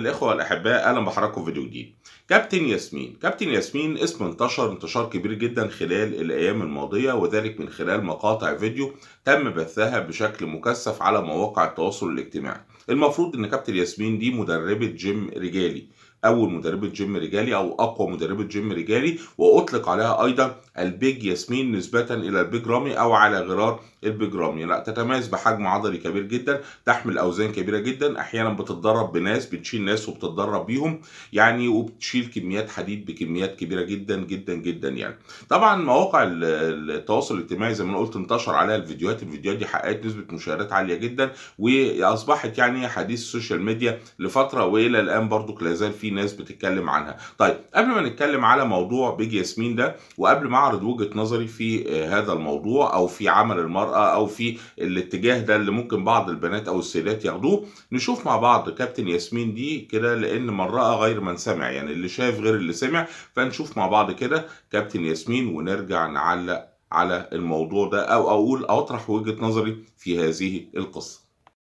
الإخوة والاحباء أهلا بحضراتكم في فيديو جديد. كابتن ياسمين، كابتن ياسمين اسم انتشر انتشار كبير جدا خلال الأيام الماضية وذلك من خلال مقاطع فيديو تم بثها بشكل مكثف على مواقع التواصل الاجتماعي. المفروض إن كابتن ياسمين دي مدربة جيم رجالي اول مدربه جيم رجالي او اقوى مدربه جيم رجالي واطلق عليها ايضا البيج ياسمين نسبه الى البيج رامي او على غرار البيج رامي لا تتميز بحجم عضلي كبير جدا تحمل اوزان كبيره جدا احيانا بتتدرب بناس بتشيل ناس وبتتدرب بيهم يعني وبتشيل كميات حديد بكميات كبيره جدا جدا جدا يعني طبعا مواقع التواصل الاجتماعي زي ما انا قلت انتشر عليها الفيديوهات الفيديوهات دي حققت نسبه مشاهدات عاليه جدا واصبحت يعني حديث السوشيال ميديا لفتره والى الان برضو لا في ناس بتتكلم عنها طيب قبل ما نتكلم على موضوع بيج ياسمين ده وقبل ما اعرض وجهه نظري في هذا الموضوع او في عمل المراه او في الاتجاه ده اللي ممكن بعض البنات او السيدات ياخدوه نشوف مع بعض كابتن ياسمين دي كده لان من راى غير من سمع يعني اللي شاف غير اللي سمع فنشوف مع بعض كده كابتن ياسمين ونرجع نعلق على الموضوع ده او اقول او اطرح وجهه نظري في هذه القصه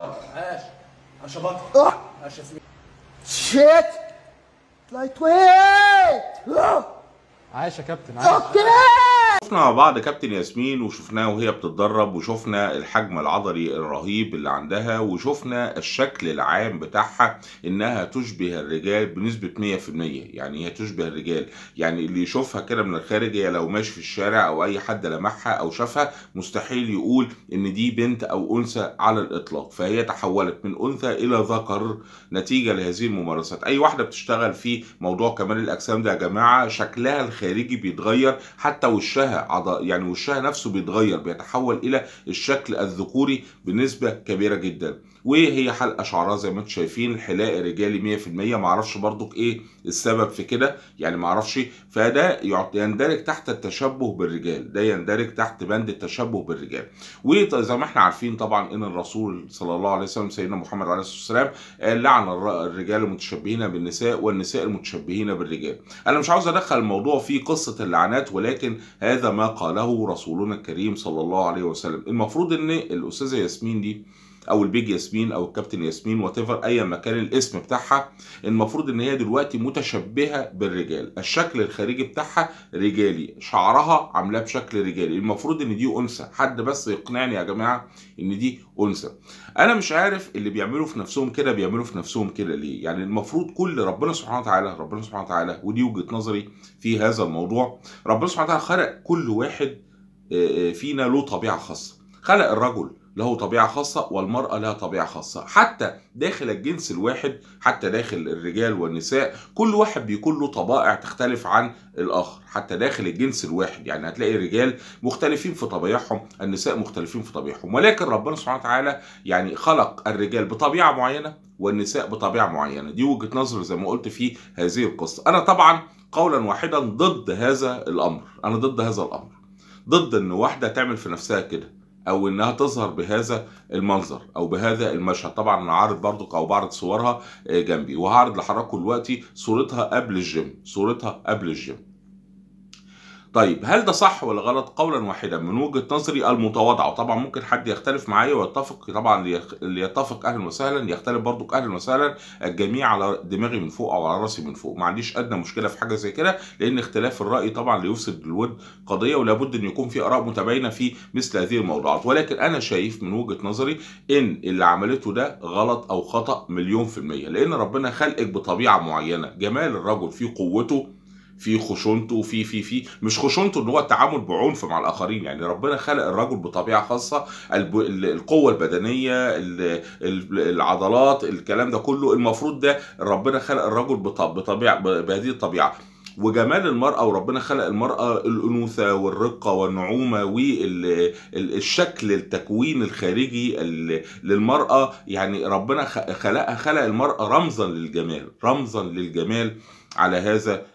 عاش عشبك ياسمين شيت لايت ويت عايش يا كابتن عايش اوكي شفنا مع بعض كابتن ياسمين وشفناها وهي بتتدرب وشفنا الحجم العضلي الرهيب اللي عندها وشفنا الشكل العام بتاعها انها تشبه الرجال بنسبة 100% يعني هي تشبه الرجال يعني اللي يشوفها كده من الخارج هي لو ماشي في الشارع او اي حد لمحها او شافها مستحيل يقول ان دي بنت او انثى على الاطلاق فهي تحولت من انثى الى ذكر نتيجة لهذه الممارسات اي واحدة بتشتغل في موضوع كمال الاجسام ده يا جماعة شكلها الخارجي بيتغير حتى وشها عض... يعني وشها نفسه بيتغير بيتحول الى الشكل الذكوري بنسبه كبيره جدا وهي حلقه شعرها زي ما انتم شايفين الحلاق رجالي 100% معرفش برضك ايه السبب في كده يعني معرفش فده يندرج تحت التشبه بالرجال ده يندرج تحت بند التشبه بالرجال وزي ما احنا عارفين طبعا ان الرسول صلى الله عليه وسلم سيدنا محمد عليه الصلاه والسلام قال آه، لعن الرجال المتشبهين بالنساء والنساء المتشبهين بالرجال انا مش عاوز ادخل الموضوع في قصه اللعنات ولكن هذا ما قاله رسولنا الكريم صلى الله عليه وسلم المفروض ان الاستاذه ياسمين دي او البيج ياسمين او الكابتن ياسمين وات ايا ما كان الاسم بتاعها المفروض ان هي دلوقتي متشبهه بالرجال الشكل الخارجي بتاعها رجالي شعرها عاملاه بشكل رجالي المفروض ان دي انثى حد بس يقنعني يا جماعه ان دي انثى انا مش عارف اللي بيعملوا في نفسهم كده بيعملوا في نفسهم كده ليه يعني المفروض كل ربنا سبحانه وتعالى ربنا سبحانه وتعالى ودي وجهه نظري في هذا الموضوع ربنا سبحانه وتعالى خلق كل واحد آه، آه، فينا له طبيعه خاصه خلق الرجل له طبيعة خاصة والمرأة لها طبيعة خاصة حتى داخل الجنس الواحد حتى داخل الرجال والنساء كل واحد بيكون له طبائع تختلف عن الآخر حتى داخل الجنس الواحد يعني هتلاقي الرجال مختلفين في طبيعهم النساء مختلفين في طبيعهم ولكن ربنا سبحانه وتعالى يعني خلق الرجال بطبيعة معينة والنساء بطبيعة معينة دي وجهة نظر زي ما قلت في هذه القصة أنا طبعا قولا واحدا ضد هذا الأمر أنا ضد هذا الأمر ضد ان واحده تعمل في نفسها كده او انها تظهر بهذا المنظر او بهذا المشهد طبعا انا عارض برضك او بعرض صورها آه، جنبي وهعرض لحضراتكم دلوقتي صورتها قبل الجيم صورتها قبل الجيم طيب هل ده صح ولا غلط قولا واحدا من وجهه نظري المتواضعه وطبعا ممكن حد يختلف معايا ويتفق طبعا اللي يتفق اهلا وسهلا يختلف برضك اهلا وسهلا الجميع على دماغي من فوق او على راسي من فوق ما عنديش ادنى مشكله في حاجه زي كده لان اختلاف الراي طبعا ليفسد الود قضيه ولابد ان يكون في اراء متباينه في مثل هذه الموضوعات ولكن انا شايف من وجهه نظري ان اللي عملته ده غلط او خطا مليون في الميه لان ربنا خلقك بطبيعه معينه جمال الرجل في قوته في خشونته في في في مش خشونته ان هو التعامل بعنف مع الاخرين يعني ربنا خلق الرجل بطبيعه خاصه القوه البدنيه العضلات الكلام ده كله المفروض ده ربنا خلق الرجل بطبيعه بهذه الطبيعه وجمال المرأة وربنا خلق المرأة الأنوثة والرقة والنعومة والشكل التكوين الخارجي للمرأة يعني ربنا خلقها خلق المرأة رمزا للجمال رمزا للجمال على هذا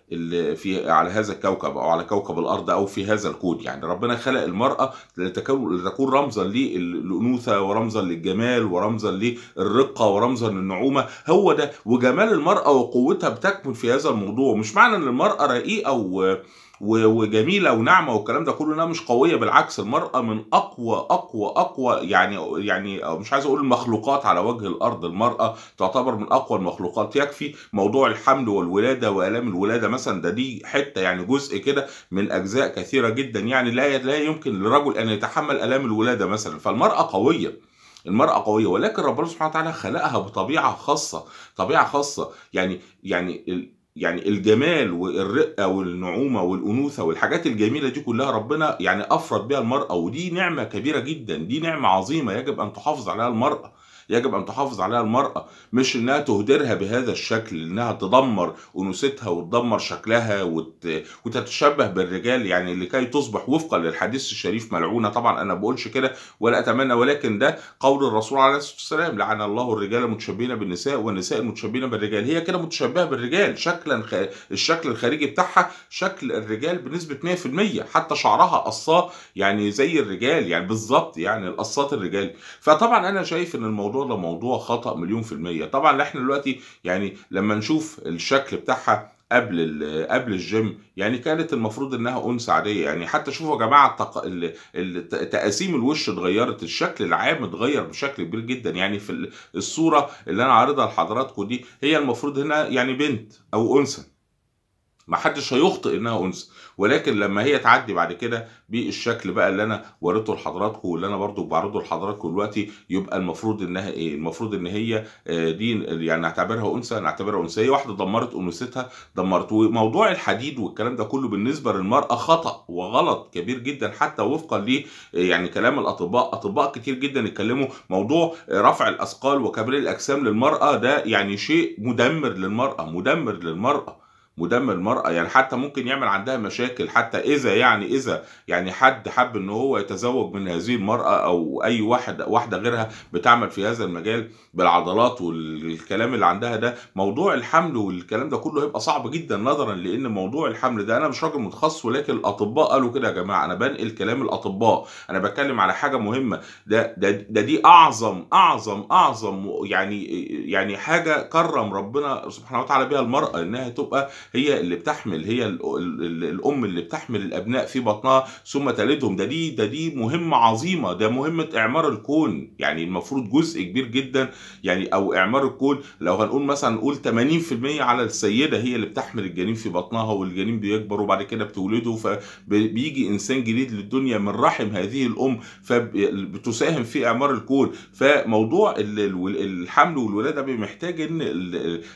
في على هذا الكوكب او على كوكب الارض او في هذا الكون يعني ربنا خلق المراه لتكون رمزا للانوثه ورمزا للجمال ورمزا للرقه ورمزا للنعومه هو ده وجمال المراه وقوتها بتكمن في هذا الموضوع مش معنى ان المراه رقيقه و وجميله وناعمه والكلام ده كله انها مش قويه بالعكس المراه من اقوى اقوى اقوى يعني يعني مش عايز اقول المخلوقات على وجه الارض المراه تعتبر من اقوى المخلوقات يكفي موضوع الحمل والولاده والام الولاده مثلا ده دي حته يعني جزء كده من اجزاء كثيره جدا يعني لا لا يمكن لرجل ان يتحمل الام الولاده مثلا فالمراه قويه المرأة قوية ولكن ربنا سبحانه وتعالى خلقها بطبيعة خاصة طبيعة خاصة يعني يعني يعني الجمال والرقه والنعومه والانوثه والحاجات الجميله دي كلها ربنا يعني افرد بها المراه ودي نعمه كبيره جدا دي نعمه عظيمه يجب ان تحافظ عليها المراه يجب أن تحافظ عليها المرأة مش إنها تهدرها بهذا الشكل إنها تدمر أنوثتها وتدمر شكلها وت... وتتشبه بالرجال يعني لكي تصبح وفقا للحديث الشريف ملعونة طبعا أنا بقولش كده ولا أتمنى ولكن ده قول الرسول عليه الصلاة والسلام لعن الله الرجال المتشبهين بالنساء والنساء المتشبهين بالرجال هي كده متشبهة بالرجال شكلا خ... الشكل الخارجي بتاعها شكل الرجال بنسبة 100% حتى شعرها قصاه يعني زي الرجال يعني بالظبط يعني القصات الرجال فطبعا أنا شايف إن الموضوع الموضوع ده موضوع خطا مليون في الميه طبعا احنا دلوقتي يعني لما نشوف الشكل بتاعها قبل قبل الجيم يعني كانت المفروض انها انثى عاديه يعني حتى شوفوا يا جماعه تقاسيم الوش اتغيرت الشكل العام اتغير بشكل كبير جدا يعني في الصوره اللي انا عارضها لحضراتكم دي هي المفروض هنا يعني بنت او انثى ما حدش هيخطئ انها انثى ولكن لما هي تعدي بعد كده بالشكل بقى اللي انا وريته لحضراتكم واللي انا برضو بعرضه لحضراتكم دلوقتي يبقى المفروض انها ايه المفروض ان هي آه، دي يعني نعتبرها انثى نعتبرها انثيه واحده دمرت انوثتها دمرت وموضوع الحديد والكلام ده كله بالنسبه للمراه خطا وغلط كبير جدا حتى وفقا ل آه، يعني كلام الاطباء اطباء كتير جدا اتكلموا موضوع رفع الاثقال وكبر الاجسام للمراه ده يعني شيء مدمر للمراه مدمر للمراه مدمر المرأة يعني حتى ممكن يعمل عندها مشاكل حتى إذا يعني إذا يعني حد حب إن هو يتزوج من هذه المرأة أو أي واحد واحدة غيرها بتعمل في هذا المجال بالعضلات والكلام اللي عندها ده موضوع الحمل والكلام ده كله هيبقى صعب جدا نظرا لأن موضوع الحمل ده أنا مش راجل متخصص ولكن الأطباء قالوا كده يا جماعة أنا بنقل كلام الأطباء أنا بتكلم على حاجة مهمة ده ده, ده دي أعظم أعظم أعظم يعني يعني حاجة كرم ربنا سبحانه وتعالى بيها المرأة إنها تبقى هي اللي بتحمل هي الام اللي بتحمل الابناء في بطنها ثم تلدهم ده دي ده دي مهمه عظيمه ده مهمه اعمار الكون يعني المفروض جزء كبير جدا يعني او اعمار الكون لو هنقول مثلا نقول 80% على السيده هي اللي بتحمل الجنين في بطنها والجنين بيكبر وبعد كده بتولده فبيجي انسان جديد للدنيا من رحم هذه الام فبتساهم في اعمار الكون فموضوع الحمل والولاده محتاج ان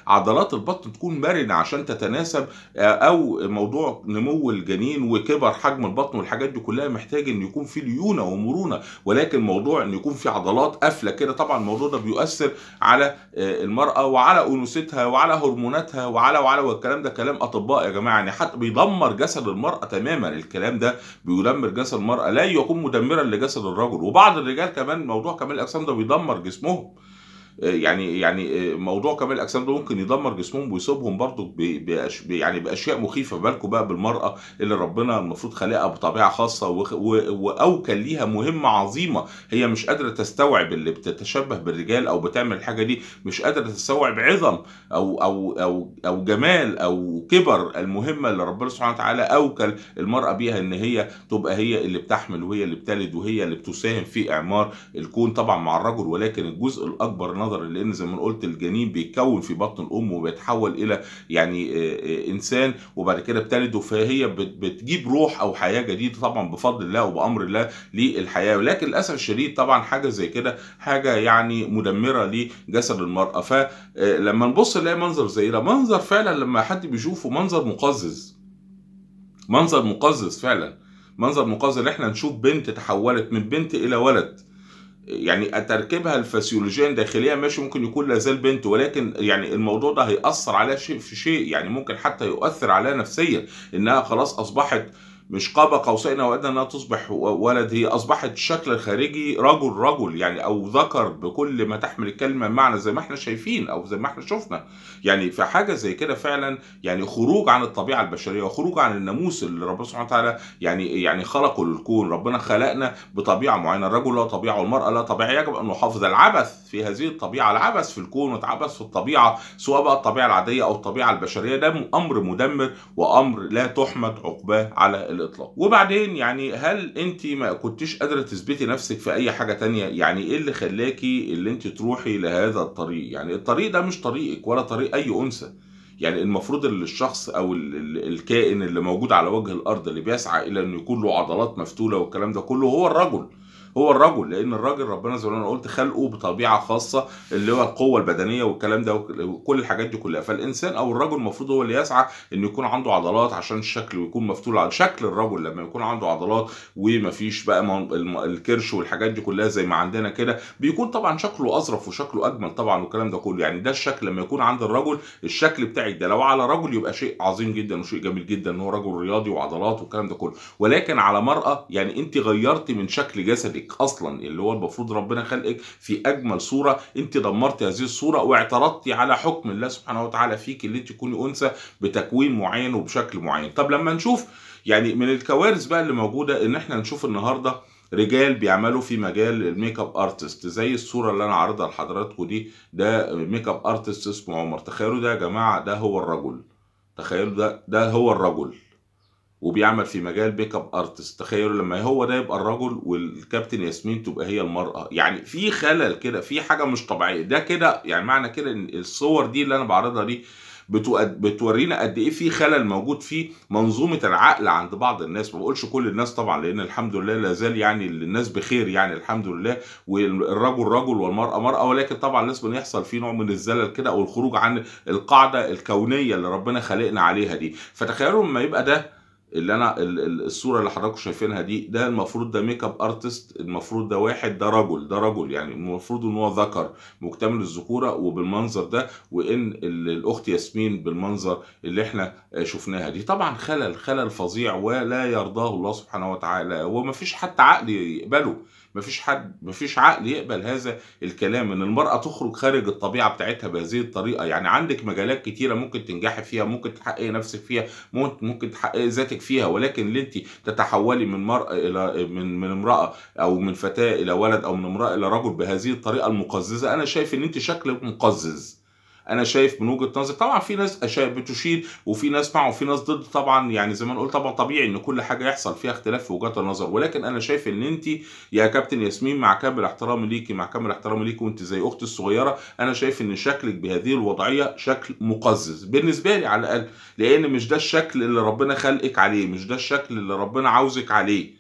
عضلات البطن تكون مرنه عشان تتناسب المناسب آه، او موضوع نمو الجنين وكبر حجم البطن والحاجات دي كلها محتاج ان يكون في ليونه ومرونه ولكن موضوع ان يكون في عضلات قافله كده طبعا الموضوع ده بيؤثر على آه، المراه وعلى انوثتها وعلى هرموناتها وعلى وعلى والكلام ده كلام اطباء يا جماعه يعني حتى بيدمر جسد المراه تماما الكلام ده بيدمر جسد المراه لا يكون مدمرا لجسد الرجل وبعض الرجال كمان موضوع كمال الاجسام ده بيدمر جسمهم آه، يعني يعني آه، موضوع كمال الاجسام ده ممكن يدمر جسمهم ويصيبهم برضو يعني باشياء مخيفه بالكوا بقى بالمراه اللي ربنا المفروض خلقها بطبيعه خاصه واوكل ليها مهمه عظيمه هي مش قادره تستوعب اللي بتتشبه بالرجال او بتعمل الحاجه دي مش قادره تستوعب عظم او او او او جمال او كبر المهمه اللي ربنا سبحانه وتعالى اوكل المراه بيها ان هي تبقى هي اللي بتحمل وهي اللي بتلد وهي اللي بتساهم في اعمار الكون طبعا مع الرجل ولكن الجزء الاكبر النظر لان زي ما قلت الجنين بيتكون في بطن الام وبيتحول الى يعني آه، آه، انسان وبعد كده بتلده فهي بتجيب روح او حياه جديده طبعا بفضل الله وبامر الله للحياه ولكن للاسف الشديد طبعا حاجه زي كده حاجه يعني مدمره لجسد المراه فلما آه، نبص نلاقي منظر زي ده منظر فعلا لما حد بيشوفه منظر مقزز منظر مقزز فعلا منظر مقزز احنا نشوف بنت تحولت من بنت الى ولد يعني تركيبها الفسيولوجيا الداخليه ماشي ممكن يكون لازال بنت ولكن يعني الموضوع ده هيأثر عليها شيء في شيء يعني ممكن حتى يؤثر عليها نفسيا انها خلاص اصبحت مش قاب قوسين او ادنى انها تصبح ولد هي اصبحت الشكل الخارجي رجل رجل يعني او ذكر بكل ما تحمل الكلمه معنى زي ما احنا شايفين او زي ما احنا شفنا يعني في حاجه زي كده فعلا يعني خروج عن الطبيعه البشريه وخروج عن الناموس اللي ربنا سبحانه وتعالى يعني يعني خلقه للكون ربنا خلقنا بطبيعه معينه الرجل له طبيعه والمراه لها طبيعه يجب ان نحافظ العبث في هذه الطبيعه العبث في الكون والعبث في الطبيعه سواء بقى الطبيعه العاديه او الطبيعه البشريه ده امر مدمر وامر لا تحمد عقباه على الاطلاق وبعدين يعني هل انت ما كنتش قادره تثبتي نفسك في اي حاجه تانية يعني ايه اللي خلاكي اللي انت تروحي لهذا الطريق يعني الطريق ده مش طريقك ولا طريق اي انثى يعني المفروض ان الشخص او الكائن اللي موجود على وجه الارض اللي بيسعى الى انه يكون له عضلات مفتوله والكلام ده كله هو الرجل هو الرجل لان الراجل ربنا زي ما انا قلت خلقه بطبيعه خاصه اللي هو القوه البدنيه والكلام ده وكل الحاجات دي كلها فالانسان او الرجل المفروض هو اللي يسعى انه يكون عنده عضلات عشان الشكل ويكون مفتول على شكل الرجل لما يكون عنده عضلات ومفيش بقى الكرش والحاجات دي كلها زي ما عندنا كده بيكون طبعا شكله اظرف وشكله اجمل طبعا والكلام ده كله يعني ده الشكل لما يكون عند الرجل الشكل بتاعك ده لو على رجل يبقى شيء عظيم جدا وشيء جميل جدا ان هو رجل رياضي وعضلات والكلام ده كله ولكن على مرأة يعني انت غيرتي من شكل جسدك خلقك اصلا اللي هو المفروض ربنا خلقك في اجمل صوره انت دمرتي هذه الصوره واعترضتي على حكم الله سبحانه وتعالى فيك اللي انت تكوني انثى بتكوين معين وبشكل معين طب لما نشوف يعني من الكوارث بقى اللي موجوده ان احنا نشوف النهارده رجال بيعملوا في مجال الميك اب ارتست زي الصوره اللي انا عارضها لحضراتكم دي ده ميك اب ارتست اسمه عمر تخيلوا ده يا جماعه ده هو الرجل تخيلوا ده ده هو الرجل وبيعمل في مجال بيك اب ارتست تخيلوا لما هو ده يبقى الرجل والكابتن ياسمين تبقى هي المراه يعني في خلل كده في حاجه مش طبيعيه ده كده يعني معنى كده ان الصور دي اللي انا بعرضها دي بتورينا قد ايه في خلل موجود في منظومه العقل عند بعض الناس ما بقولش كل الناس طبعا لان الحمد لله لا زال يعني الناس بخير يعني الحمد لله والرجل رجل والمراه مراه ولكن طبعا لازم يحصل في نوع من الزلل كده او الخروج عن القاعده الكونيه اللي ربنا خلقنا عليها دي فتخيلوا لما يبقى ده اللي انا الصوره اللي حضراتكم شايفينها دي ده المفروض ده ميك اب ارتست المفروض ده واحد ده رجل ده رجل يعني المفروض ان هو ذكر مكتمل الذكوره وبالمنظر ده وان الاخت ياسمين بالمنظر اللي احنا شفناها دي طبعا خلل خلل فظيع ولا يرضاه الله سبحانه وتعالى ومفيش حتى عقل يقبله مفيش حد مفيش عقل يقبل هذا الكلام ان المرأة تخرج خارج الطبيعة بتاعتها بهذه الطريقة يعني عندك مجالات كتيرة ممكن تنجحي فيها ممكن تحققي نفسك فيها ممكن تحققي ذاتك فيها ولكن اللي انت تتحولي من مرأة الى من من امرأة او من فتاة الى ولد او من امرأة الى رجل بهذه الطريقة المقززة انا شايف ان انت شكلك مقزز انا شايف من وجهه نظري طبعا في ناس بتشير وفي ناس مع وفي ناس ضد طبعا يعني زي ما نقول طبعا طبيعي ان كل حاجه يحصل فيها اختلاف في وجهات النظر ولكن انا شايف ان انت يا كابتن ياسمين مع كامل احترامي ليكي مع كامل احترامي ليكي وانت زي اختي الصغيره انا شايف ان شكلك بهذه الوضعيه شكل مقزز بالنسبه لي على الاقل لان مش ده الشكل اللي ربنا خلقك عليه مش ده الشكل اللي ربنا عاوزك عليه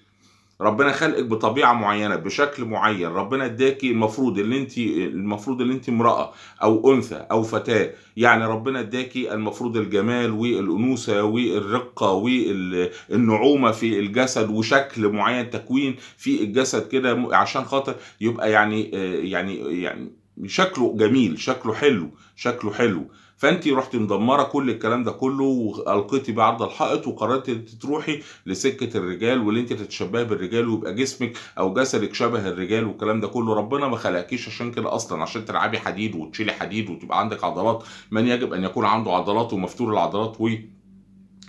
ربنا خلقك بطبيعه معينه بشكل معين ربنا اداكي المفروض اللي انت المفروض اللي انت امراه او انثى او فتاه يعني ربنا اداكي المفروض الجمال والانوثه والرقه والنعومه في الجسد وشكل معين تكوين في الجسد كده عشان خاطر يبقى يعني آه، يعني يعني شكله جميل شكله حلو شكله حلو فانت رحتي مدمره كل الكلام ده كله والقيتي بعرض الحائط وقررتي تروحي لسكه الرجال واللي انت تتشبهي بالرجال ويبقى جسمك او جسدك شبه الرجال والكلام ده كله ربنا ما خلقكيش عشان كده اصلا عشان تلعبي حديد وتشيلي حديد وتبقى عندك عضلات من يجب ان يكون عنده عضلات ومفتول العضلات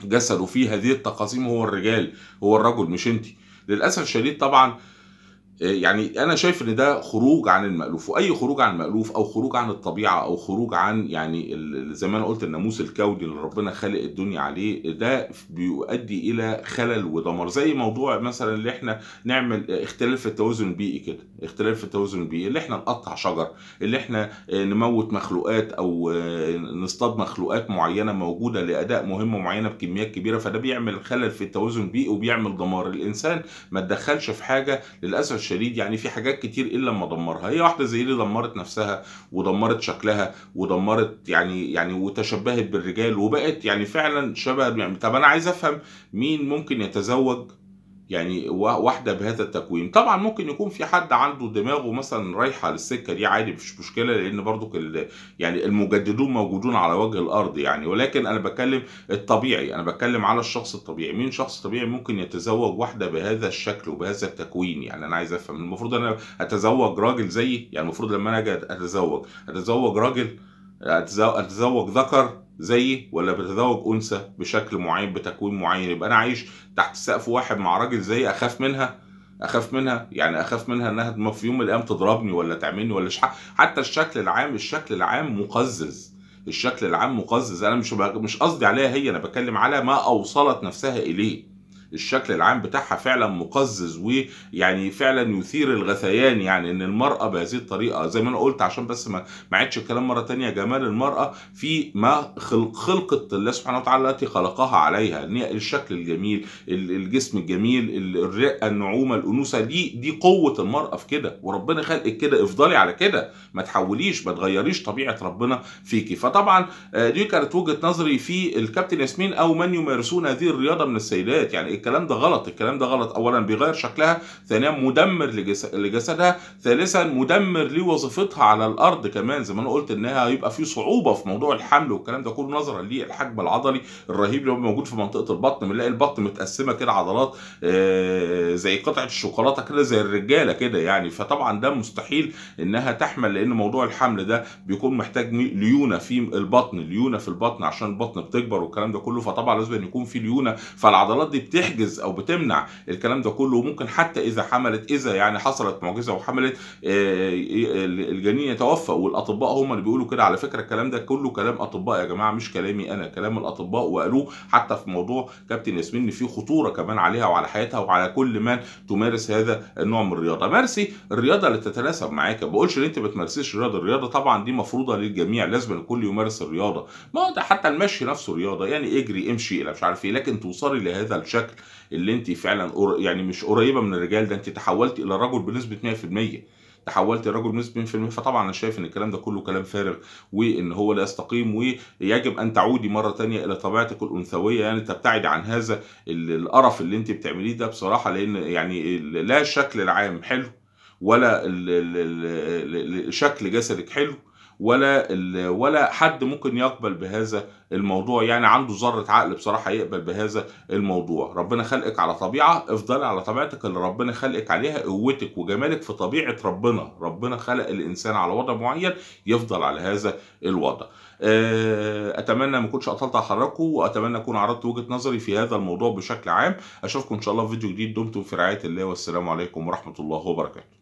وجسده فيه هذه التقاسيم هو الرجال هو الرجل مش انت للاسف الشديد طبعا يعني انا شايف ان ده خروج عن المالوف واي خروج عن المالوف او خروج عن الطبيعه او خروج عن يعني زي ما انا قلت الناموس الكودي اللي ربنا خالق الدنيا عليه ده بيؤدي الى خلل ودمار زي موضوع مثلا اللي احنا نعمل اختلاف في التوازن البيئي كده اختلاف في التوازن البيئي اللي احنا نقطع شجر اللي احنا نموت مخلوقات او نصطاد مخلوقات معينه موجوده لاداء مهمه معينه بكميات كبيره فده بيعمل خلل في التوازن البيئي وبيعمل دمار الانسان ما تدخلش في حاجه للاسف الشديد يعني في حاجات كتير الا لما دمرها هي واحده زي اللي دمرت نفسها ودمرت شكلها ودمرت يعني يعني وتشبهت بالرجال وبقت يعني فعلا شبه يعني طب انا عايز افهم مين ممكن يتزوج يعني واحده بهذا التكوين طبعا ممكن يكون في حد عنده دماغه مثلا رايحه للسكه دي عادي مش مشكله لان برضو يعني المجددون موجودون على وجه الارض يعني ولكن انا بتكلم الطبيعي انا بتكلم على الشخص الطبيعي مين شخص طبيعي ممكن يتزوج واحده بهذا الشكل وبهذا التكوين يعني انا عايز افهم المفروض انا اتزوج راجل زيي يعني المفروض لما انا اجي اتزوج اتزوج راجل اتزوج ذكر زيي ولا بتزوج انثى بشكل معين بتكوين معين يبقى انا عايش تحت سقف واحد مع راجل زيي اخاف منها اخاف منها يعني اخاف منها انها في يوم من الايام تضربني ولا تعملني ولا شح. حتى الشكل العام الشكل العام مقزز الشكل العام مقزز انا مش مش قصدي عليها هي انا بتكلم على ما اوصلت نفسها اليه الشكل العام بتاعها فعلا مقزز ويعني فعلا يثير الغثيان يعني ان المراه بهذه الطريقه زي ما انا قلت عشان بس ما ما عادش الكلام مره تانية جمال المراه في ما خلق خلقه الله سبحانه وتعالى التي خلقها عليها ان هي الشكل الجميل الجسم الجميل الرئه النعومه الانوثه دي دي قوه المراه في كده وربنا خلقك كده افضلي على كده ما تحوليش ما تغيريش طبيعه ربنا فيكي فطبعا آه، دي كانت وجهه نظري في الكابتن ياسمين او من يمارسون هذه الرياضه من السيدات يعني الكلام ده غلط الكلام ده غلط اولا بيغير شكلها ثانيا مدمر لجسدها ثالثا مدمر لوظيفتها على الارض كمان زي ما انا قلت انها هيبقى في صعوبه في موضوع الحمل والكلام ده كله نظرا للحجم العضلي الرهيب اللي هو موجود في منطقه البطن بنلاقي البطن متقسمه كده عضلات آه، زي قطعه الشوكولاته كده زي الرجاله كده يعني فطبعا ده مستحيل انها تحمل لان موضوع الحمل ده بيكون محتاج ليونه في البطن ليونه في البطن عشان البطن بتكبر والكلام ده كله فطبعا لازم يكون في ليونه فالعضلات دي بتح بتحجز او بتمنع الكلام ده كله وممكن حتى اذا حملت اذا يعني حصلت معجزه وحملت آه، آه، الجنين يتوفى والاطباء هم اللي بيقولوا كده على فكره الكلام ده كله كلام اطباء يا جماعه مش كلامي انا كلام الاطباء وقالوه حتى في موضوع كابتن ياسمين ان في خطوره كمان عليها وعلى حياتها وعلى كل من تمارس هذا النوع من الرياضه مارسي الرياضه اللي تتناسب معاك ما بقولش ان انت ما تمارسيش الرياضه الرياضه طبعا دي مفروضه للجميع لازم الكل يمارس الرياضه ما ده حتى المشي نفسه رياضه يعني اجري امشي مش عارف ايه لكن توصلي لهذا الشكل اللي انت فعلا يعني مش قريبه من الرجال ده انت تحولتي الى رجل بنسبه 100% تحولت الرجل بنسبه 100% فطبعا انا شايف ان الكلام ده كله كلام فارغ وان هو لا يستقيم ويجب ان تعودي مره تانية الى طبيعتك الانثويه يعني تبتعدي عن هذا القرف اللي انت بتعمليه ده بصراحه لان يعني لا الشكل العام حلو ولا شكل جسدك حلو ولا ولا حد ممكن يقبل بهذا الموضوع يعني عنده ذره عقل بصراحه يقبل بهذا الموضوع ربنا خلقك على طبيعه افضل على طبيعتك اللي ربنا خلقك عليها قوتك وجمالك في طبيعه ربنا ربنا خلق الانسان على وضع معين يفضل على هذا الوضع آه، اتمنى ما كنتش اطلت حضراتكم واتمنى اكون عرضت وجهه نظري في هذا الموضوع بشكل عام اشوفكم ان شاء الله في فيديو جديد دمتم في رعايه الله والسلام عليكم ورحمه الله وبركاته